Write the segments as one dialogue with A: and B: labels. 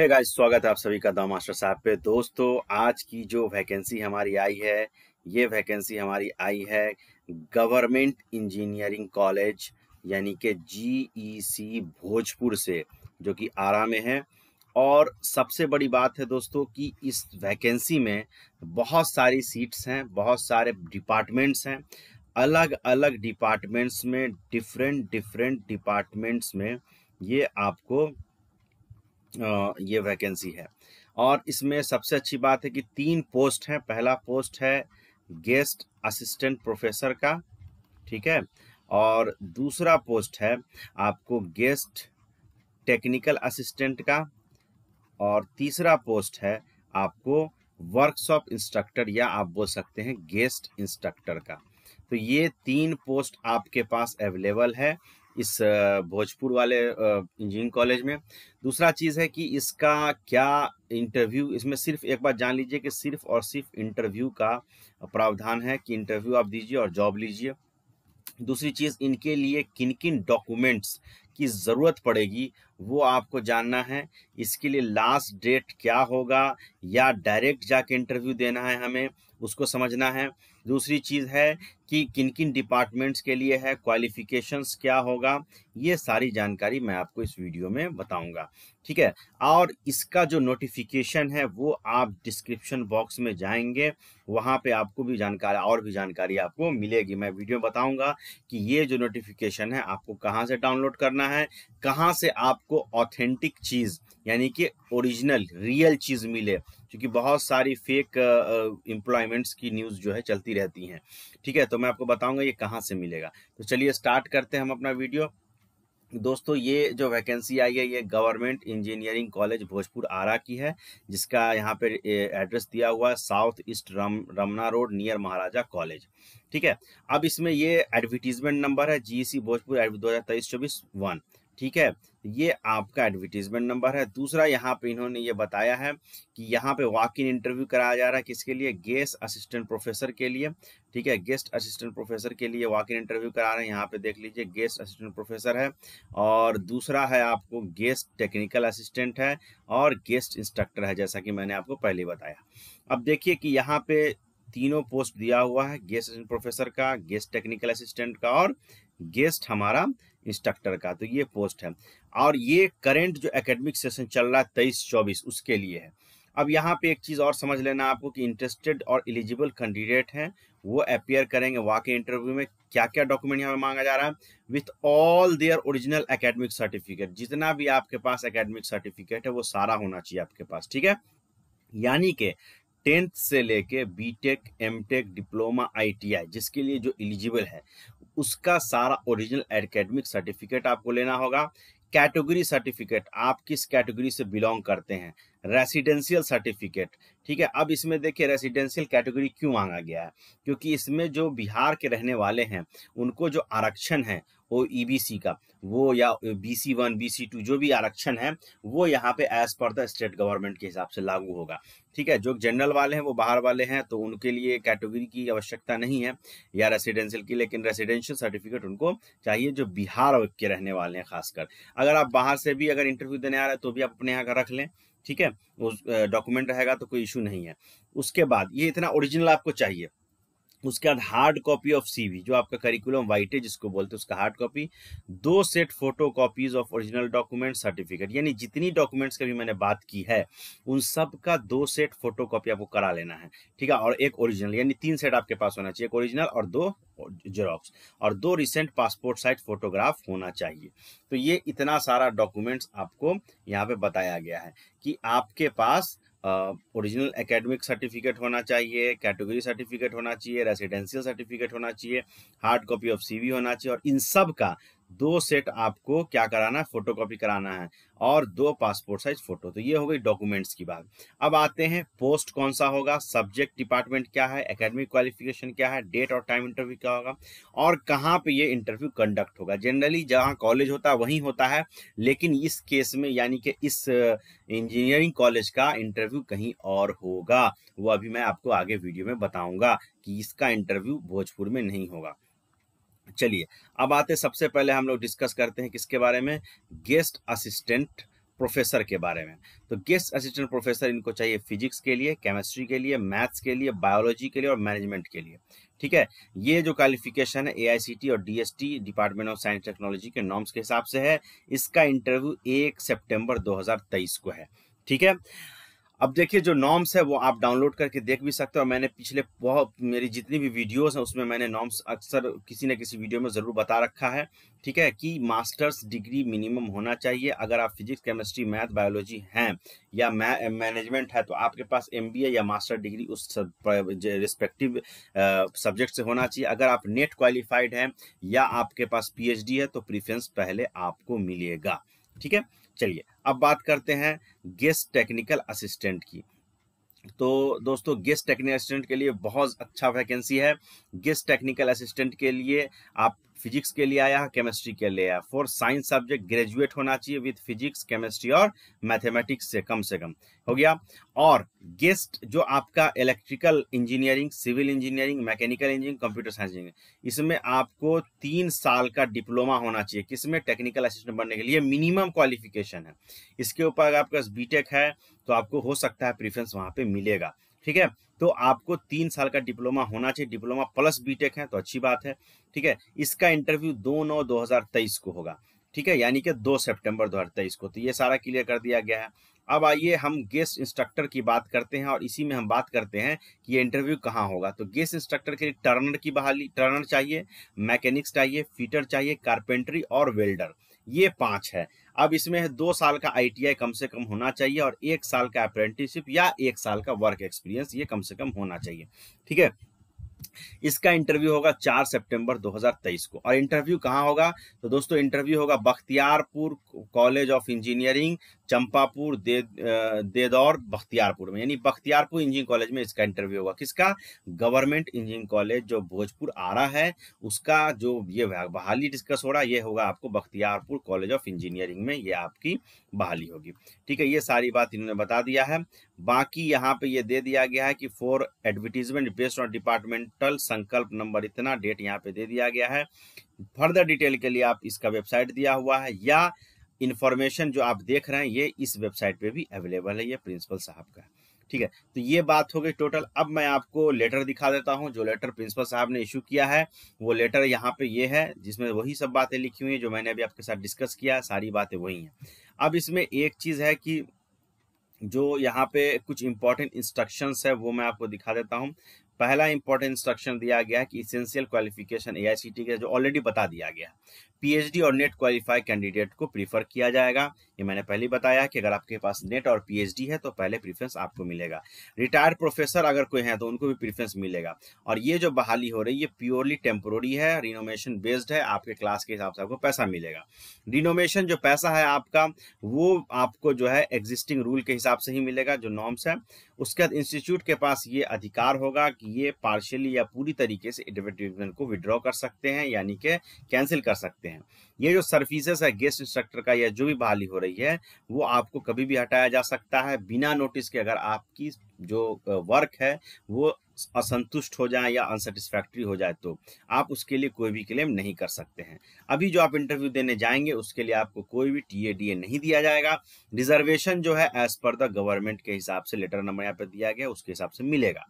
A: है hey guys स्वागत है आप सभी का द मास्टर साहब पे दोस्तों आज की जो वैकेंसी हमारी आई है ये वैकेंसी हमारी आई है गवर्नमेंट इंजीनियरिंग कॉलेज यानी के जीईसी e भोजपुर से जो कि आरा में है और सबसे बड़ी बात है दोस्तों कि इस वैकेंसी में बहुत सारी सीट्स हैं बहुत सारे डिपार्टमेंट्स हैं अलग अलग डिपार्टमेंट्स में डिफरेंट डिफरेंट डिपार्टमेंट्स में ये आपको ये वैकेंसी है और इसमें सबसे अच्छी बात है कि तीन पोस्ट हैं पहला पोस्ट है गेस्ट असिस्टेंट प्रोफेसर का ठीक है और दूसरा पोस्ट है आपको गेस्ट टेक्निकल असिस्टेंट का और तीसरा पोस्ट है आपको वर्कशॉप इंस्ट्रक्टर या आप बोल सकते हैं गेस्ट इंस्ट्रक्टर का तो ये तीन पोस्ट आपके पास अवेलेबल है इस भोजपुर वाले इंजीनियरिंग कॉलेज में दूसरा चीज़ है कि इसका क्या इंटरव्यू इसमें सिर्फ एक बार जान लीजिए कि सिर्फ और सिर्फ इंटरव्यू का प्रावधान है कि इंटरव्यू आप दीजिए और जॉब लीजिए दूसरी चीज़ इनके लिए किन किन डॉक्यूमेंट्स की ज़रूरत पड़ेगी वो आपको जानना है इसके लिए लास्ट डेट क्या होगा या डायरेक्ट जाके इंटरव्यू देना है हमें उसको समझना है दूसरी चीज़ है कि किन किन डिपार्टमेंट्स के लिए है क्वालिफिकेशंस क्या होगा ये सारी जानकारी मैं आपको इस वीडियो में बताऊंगा ठीक है और इसका जो नोटिफिकेशन है वो आप डिस्क्रिप्शन बॉक्स में जाएंगे वहाँ पे आपको भी जानकारी और भी जानकारी आपको मिलेगी मैं वीडियो में बताऊंगा कि ये जो नोटिफिकेशन है आपको कहाँ से डाउनलोड करना है कहाँ से आपको ऑथेंटिक चीज़ यानी कि ओरिजिनल रियल चीज़ मिले क्योंकि बहुत सारी फेक एम्प्लॉयमेंट्स की न्यूज़ जो है चलती रहती हैं ठीक है तो मैं आपको बताऊंगा ये कहाँ से मिलेगा तो चलिए स्टार्ट करते हैं हम अपना वीडियो दोस्तों ये जो वैकेंसी आई है ये government engineering college Bhojpur Ara की है जिसका यहाँ पे एड्रेस दिया हुआ है साउथ ईस्ट रम Ramna road near Maharaja college ठीक है अब इसमें ये एडवर्टीजमेंट नंबर है जीसी भोजपुर e दो हज़ार तेईस चौबीस वन ठीक है तो ये आपका एडवर्टीजमेंट नंबर है दूसरा यहाँ पे इन्होंने ये बताया है कि यहाँ पे वॉक इन इंटरव्यू कराया जा रहा है किसके लिए गेस्ट असिस्टेंट प्रोफेसर के लिए ठीक है गेस्ट असिस्टेंट प्रोफेसर के लिए वॉक इन इंटरव्यू करा रहे हैं यहाँ पे देख लीजिए गेस्ट असिस्टेंट प्रोफेसर है और दूसरा है आपको गेस्ट टेक्निकल असिस्टेंट है और गेस्ट इंस्ट्रक्टर है जैसा कि मैंने आपको पहले बताया अब देखिए कि यहाँ पे तीनों पोस्ट दिया हुआ है गेस्ट प्रोफेसर का गेस्ट टेक्निकल असिस्टेंट का और गेस्ट हमारा इंस्ट्रक्टर का तो ये पोस्ट है और ये करेंट जो एकेडमिक सेशन चल रहा है तेईस चौबीस उसके लिए है अब यहाँ पे एक चीज़ और समझ लेना आपको कि इंटरेस्टेड और एलिजिबल कैंडिडेट हैं वो अपेयर करेंगे वहाँ के इंटरव्यू में क्या क्या डॉक्यूमेंट यहाँ पे मांगा जा रहा है with all their original academic certificate जितना भी आपके पास एकेडमिक सर्टिफिकेट है वो सारा होना चाहिए आपके पास ठीक है यानी कि टेंथ से लेके बीटेक एमटेक डिप्लोमा आईटीआई जिसके लिए जो एलिजिबल है उसका सारा ओरिजिनल एकेडमिक सर्टिफिकेट आपको लेना होगा कैटेगरी सर्टिफिकेट आप किस कैटेगरी से बिलोंग करते हैं रेसिडेंशियल सर्टिफिकेट ठीक है अब इसमें देखिए रेसिडेंशियल कैटेगरी क्यों मांगा गया है क्योंकि इसमें जो बिहार के रहने वाले हैं उनको जो आरक्षण है वो ईबीसी e का वो या बीसी वन बीसी टू जो भी आरक्षण है वो यहाँ पे as per the state government के हिसाब से लागू होगा ठीक है जो जनरल वाले हैं वो बाहर वाले हैं तो उनके लिए कैटेगरी की आवश्यकता नहीं है या रेसिडेंशियल की लेकिन रेसिडेंशियल सर्टिफिकेट उनको चाहिए जो बिहार के रहने वाले हैं खासकर अगर आप बाहर से भी अगर इंटरव्यू देने आ रहे हैं तो भी आप अपने यहाँ का रख लें ठीक है उस डॉक्यूमेंट रहेगा तो कोई इशू नहीं है उसके बाद ये इतना ओरिजिनल आपको चाहिए उसके बाद हार्ड कॉपी ऑफ सीवी जो आपका करिकुलम वाइट है जिसको बोलते हैं उसका हार्ड कॉपी दो set photo copies of original document certificate यानी जितनी डॉक्यूमेंट्स का भी मैंने बात की है उन सब का दो सेट फोटो कॉपी आपको करा लेना है ठीक है और एक ओरिजिनल यानी तीन सेट आपके पास होना चाहिए एक ओरिजिनल और दो जेरोक्स और दो रिसेंट पासपोर्ट साइज फोटोग्राफ होना चाहिए तो ये इतना सारा डॉक्यूमेंट्स आपको यहाँ पे बताया गया है कि आपके पास ओरिजिनल एकेडमिक सर्टिफिकेट होना चाहिए कैटेगरी सर्टिफिकेट होना चाहिए रेसिडेंशियल सर्टिफिकेट होना चाहिए हार्ड कॉपी ऑफ सीवी होना चाहिए और इन सब का दो सेट आपको क्या कराना है फोटोकॉपी कराना है और दो पासपोर्ट साइज फोटो तो ये हो गई डॉक्यूमेंट्स की बात अब आते हैं पोस्ट कौन सा होगा सब्जेक्ट डिपार्टमेंट क्या है एकेडमिक क्वालिफिकेशन क्या है डेट और टाइम इंटरव्यू क्या होगा और कहाँ पे ये इंटरव्यू कंडक्ट होगा जनरली जहाँ कॉलेज होता है वहीं होता है लेकिन इस केस में यानी कि इस इंजीनियरिंग कॉलेज का इंटरव्यू कहीं और होगा वो अभी मैं आपको आगे वीडियो में बताऊंगा कि इसका इंटरव्यू भोजपुर में नहीं होगा चलिए अब आते सबसे पहले हम लोग डिस्कस करते हैं किसके बारे में गेस्ट असिस्टेंट प्रोफेसर के बारे में तो गेस्ट असिस्टेंट प्रोफेसर इनको चाहिए फिजिक्स के लिए केमिस्ट्री के लिए मैथ्स के लिए बायोलॉजी के लिए और मैनेजमेंट के लिए ठीक है ये जो क्वालिफिकेशन है एआईसीटी और DST department of science technology के नॉर्म्स के हिसाब से है इसका इंटरव्यू एक सेप्टेम्बर दो को है ठीक है अब देखिए जो नॉर्म्स है वो आप डाउनलोड करके देख भी सकते हो मैंने पिछले बहुत मेरी जितनी भी वीडियोस हैं उसमें मैंने नॉर्म्स अक्सर किसी न किसी वीडियो में ज़रूर बता रखा है ठीक है कि मास्टर्स डिग्री मिनिमम होना चाहिए अगर आप फिजिक्स केमिस्ट्री मैथ बायोलॉजी हैं या मैनेजमेंट है तो आपके पास एम या मास्टर डिग्री उस रिस्पेक्टिव सब्जेक्ट से होना चाहिए अगर आप नेट क्वालिफाइड हैं या आपके पास पी है तो प्रिफ्रेंस पहले आपको मिलेगा ठीक है चलिए अब बात करते हैं गेस्ट टेक्निकल असिस्टेंट की तो दोस्तों गेस्ट टेक्निकल असिस्टेंट के लिए बहुत अच्छा वैकेंसी है गेस्ट टेक्निकल असिस्टेंट के लिए आप फिजिक्स के लिए आया केमिस्ट्री के लिए आया फोर साइंस सब्जेक्ट ग्रेजुएट होना चाहिए विद फिजिक्स केमिस्ट्री और मैथमेटिक्स से कम से कम हो गया और गेस्ट जो आपका electrical engineering civil engineering mechanical engineering computer science engineering इसमें आपको तीन साल का डिप्लोमा होना चाहिए किसमें टेक्निकल असिस्टेंट बनने के लिए मिनिमम क्वालिफिकेशन है इसके ऊपर अगर आपके पास बीटेक है तो आपको हो सकता है प्रिफ्रेंस वहाँ पर मिलेगा ठीक है तो आपको तीन साल का डिप्लोमा होना चाहिए डिप्लोमा प्लस बीटेक है तो अच्छी बात है ठीक है इसका इंटरव्यू दो नौ दो हजार तेईस को होगा ठीक है यानी कि दो सितंबर दो हजार तेईस को तो ये सारा क्लियर कर दिया गया है अब आइए हम गेस्ट इंस्ट्रक्टर की बात करते हैं और इसी में हम बात करते हैं कि ये इंटरव्यू कहाँ होगा तो गेस्ट इंस्ट्रक्टर के लिए टर्नर की बहाली टर्नर चाहिए मैकेनिक्स चाहिए फिटर चाहिए कारपेंट्री और वेल्डर ये पांच है अब इसमें है दो साल का आईटीआई कम से कम होना चाहिए और एक साल का अप्रेंटिसशिप या एक साल का वर्क एक्सपीरियंस ये कम से कम होना चाहिए ठीक है इसका इंटरव्यू होगा 4 सितंबर 2023 को और इंटरव्यू कहाँ होगा तो दोस्तों इंटरव्यू होगा Bakhtiyarpur college of engineering Champapur दे देदौर बख्तियारपुर में यानी बख्तियारपुर इंजीनियरिंग कॉलेज में इसका इंटरव्यू होगा किसका गवर्नमेंट इंजीनियरिंग कॉलेज जो भोजपुर आरा है उसका जो ये बहाली डिस्कस हो रहा है ये होगा आपको बख्तियारपुर कॉलेज ऑफ इंजीनियरिंग में ये आपकी बहाली होगी ठीक है ये सारी बात इन्होंने बता दिया है बाकी यहाँ पे ये दे दिया गया है कि for advertisement based on department digital संकल्प नंबर इतना डेट यहाँ पे दे दिया गया है फर्दर डिटेल के लिए आप इसका वेबसाइट दिया हुआ है या इन्फॉर्मेशन जो आप देख रहे हैं ये इस वेबसाइट पे भी अवेलेबल है ये प्रिंसिपल साहब का ठीक है तो ये बात हो गई टोटल अब मैं आपको लेटर दिखा देता हूँ जो लेटर प्रिंसिपल साहब ने इशू किया है वो लेटर यहाँ पे ये है जिसमें वही सब बातें लिखी हुई हैं जो मैंने अभी आपके साथ डिस्कस किया सारी बातें वही हैं अब इसमें एक चीज़ है कि जो यहाँ पे कुछ इंपॉर्टेंट इंस्ट्रक्शंस है वो मैं आपको दिखा देता हूँ पहला इंपॉर्टेंट इंस्ट्रक्शन दिया गया कि इसेंशियल क्वालिफिकेशन ए का जो ऑलरेडी बता दिया गया पीएचडी और नेट क्वालिफाई कैंडिडेट को प्रीफर किया जाएगा ये मैंने पहले बताया कि अगर आपके पास नेट और पीएचडी है तो पहले प्रीफरेंस आपको मिलेगा रिटायर्ड प्रोफेसर अगर कोई है तो उनको भी प्रीफरेंस मिलेगा और ये जो बहाली हो रही है प्योरली टेम्पोरी है रिनोमेशन बेस्ड है आपके क्लास के हिसाब से आपको पैसा मिलेगा रिनोमेशन जो पैसा है आपका वो आपको जो है एग्जिस्टिंग रूल के हिसाब से ही मिलेगा जो नॉर्म्स है उसके बाद इंस्टीट्यूट के पास ये अधिकार होगा कि ये पार्शियली या पूरी तरीके से एडवर्टीजमेंट को विड्रॉ कर सकते हैं यानी कि कैंसिल कर सकते हैं ये जो सर्फिसेस है गेस्ट इंस्ट्रक्टर का या जो भी बहाली हो रही है वो आपको कभी भी हटाया जा सकता है बिना नोटिस के अगर आपकी जो वर्क है वो असंतुष्ट हो जाए या अनसेटिस्फैक्ट्री हो जाए तो आप उसके लिए कोई भी क्लेम नहीं कर सकते हैं अभी जो आप इंटरव्यू देने जाएंगे उसके लिए आपको कोई भी टी नहीं दिया जाएगा रिजर्वेशन जो है एज पर द गवर्नमेंट के हिसाब से लेटर नंबर यहाँ पर दिया गया उसके हिसाब से मिलेगा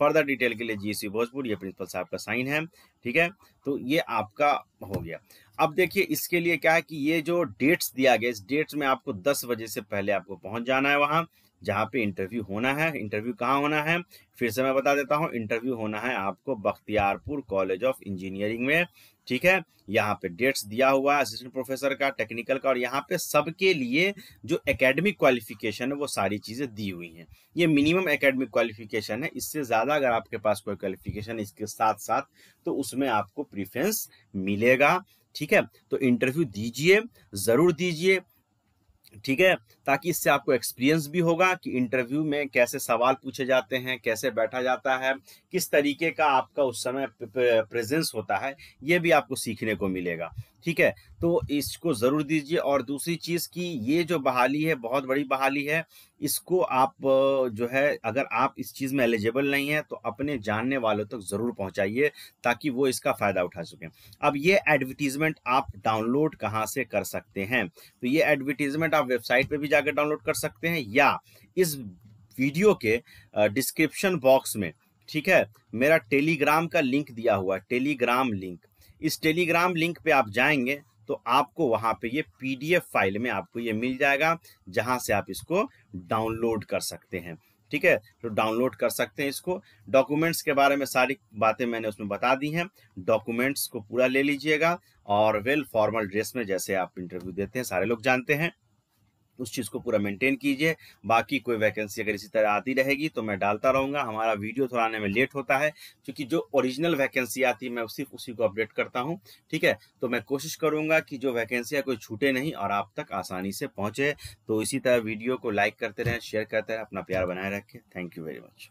A: फर्दर डिटेल के लिए जीएससी भोजपुर ये प्रिंसिपल साहब का साइन है ठीक है तो ये आपका हो गया अब देखिए इसके लिए क्या है कि ये जो डेट्स दिया गया इस डेट्स में आपको दस बजे से पहले आपको पहुंच जाना है वहां जहाँ पे इंटरव्यू होना है इंटरव्यू कहाँ होना है फिर से मैं बता देता हूँ इंटरव्यू होना है आपको बख्तियारपुर कॉलेज ऑफ इंजीनियरिंग में ठीक है यहाँ पे डेट्स दिया हुआ है असिस्टेंट प्रोफेसर का टेक्निकल का और यहाँ पे सबके लिए जो एकेडमिक क्वालिफिकेशन है वो सारी चीज़ें दी हुई हैं ये मिनिमम एकेडमिक क्वालिफिकेशन है इससे ज़्यादा अगर आपके पास कोई क्वालिफिकेशन इसके साथ साथ तो उसमें आपको प्रिफ्रेंस मिलेगा ठीक है तो इंटरव्यू दीजिए ज़रूर दीजिए ठीक है ताकि इससे आपको एक्सपीरियंस भी होगा कि इंटरव्यू में कैसे सवाल पूछे जाते हैं कैसे बैठा जाता है किस तरीके का आपका उस समय प्रेजेंस होता है ये भी आपको सीखने को मिलेगा ठीक है तो इसको ज़रूर दीजिए और दूसरी चीज़ कि ये जो बहाली है बहुत बड़ी बहाली है इसको आप जो है अगर आप इस चीज़ में एलिजिबल नहीं है तो अपने जानने वालों तक ज़रूर पहुंचाइए ताकि वो इसका फ़ायदा उठा सकें अब ये एडवर्टीज़मेंट आप डाउनलोड कहाँ से कर सकते हैं तो ये एडवर्टीज़मेंट आप वेबसाइट पर भी जाकर डाउनलोड कर सकते हैं या इस वीडियो के डिस्क्रिप्शन बॉक्स में ठीक है मेरा टेलीग्राम का लिंक दिया हुआ है टेलीग्राम लिंक इस टेलीग्राम लिंक पे आप जाएंगे तो आपको वहां पे ये पीडीएफ फाइल में आपको ये मिल जाएगा जहां से आप इसको डाउनलोड कर सकते हैं ठीक है तो डाउनलोड कर सकते हैं इसको डॉक्यूमेंट्स के बारे में सारी बातें मैंने उसमें बता दी हैं डॉक्यूमेंट्स को पूरा ले लीजिएगा और वेल फॉर्मल ड्रेस में जैसे आप इंटरव्यू देते हैं सारे लोग जानते हैं उस चीज़ को पूरा मेंटेन कीजिए बाकी कोई वैकेंसी अगर इसी तरह आती रहेगी तो मैं डालता रहूँगा हमारा वीडियो थोड़ा आने में लेट होता है क्योंकि जो ओरिजिनल वैकेंसी आती है मैं सिर्फ उसी को अपडेट करता हूँ ठीक है तो मैं कोशिश करूँगा कि जो वैकेंसी कोई छूटे नहीं और आप तक आसानी से पहुँचे तो इसी तरह वीडियो को लाइक करते रहें शेयर करते रहें अपना प्यार बनाए रखें थैंक यू वेरी मच